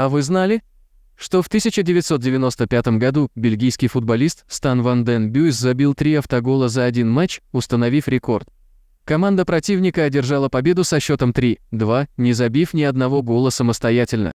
А вы знали, что в 1995 году бельгийский футболист Стан Ван Ден Бюйс забил три автогола за один матч, установив рекорд? Команда противника одержала победу со счетом 3-2, не забив ни одного гола самостоятельно.